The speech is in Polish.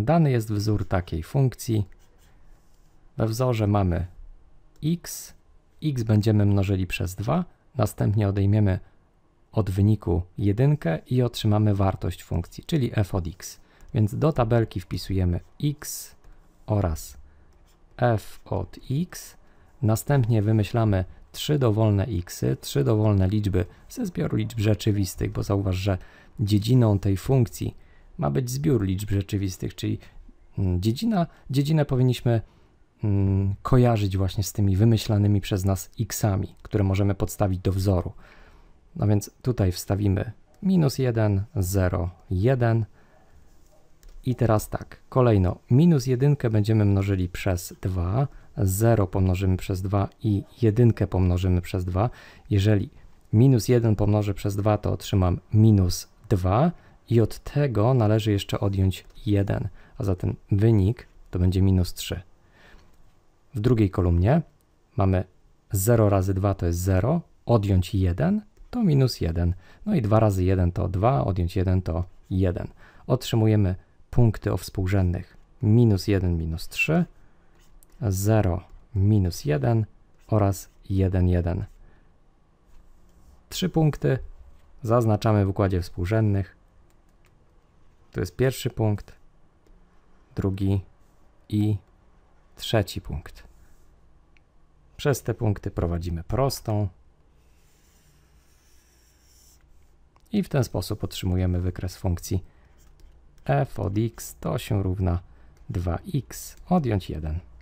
Dany jest wzór takiej funkcji. We wzorze mamy x, x będziemy mnożyli przez 2, następnie odejmiemy od wyniku jedynkę i otrzymamy wartość funkcji, czyli f od x. Więc do tabelki wpisujemy x oraz f od x, następnie wymyślamy trzy dowolne x, trzy dowolne liczby ze zbioru liczb rzeczywistych, bo zauważ, że dziedziną tej funkcji ma być zbiór liczb rzeczywistych, czyli mm, dziedzina, dziedzinę powinniśmy mm, kojarzyć właśnie z tymi wymyślanymi przez nas xami, które możemy podstawić do wzoru. No więc tutaj wstawimy minus 1, 0, 1 i teraz tak, kolejno minus 1 będziemy mnożyli przez 2, 0 pomnożymy przez 2 i 1 pomnożymy przez 2. Jeżeli minus 1 pomnożę przez 2 to otrzymam minus 2, i od tego należy jeszcze odjąć 1, a zatem wynik to będzie minus 3. W drugiej kolumnie mamy 0 razy 2 to jest 0, odjąć 1 to minus 1, no i 2 razy 1 to 2, odjąć 1 to 1. Otrzymujemy punkty o współrzędnych minus 1, minus 3, 0, minus 1 oraz 1, 1. Trzy punkty zaznaczamy w układzie współrzędnych to jest pierwszy punkt, drugi i trzeci punkt. Przez te punkty prowadzimy prostą i w ten sposób otrzymujemy wykres funkcji f od x to się równa 2x odjąć 1.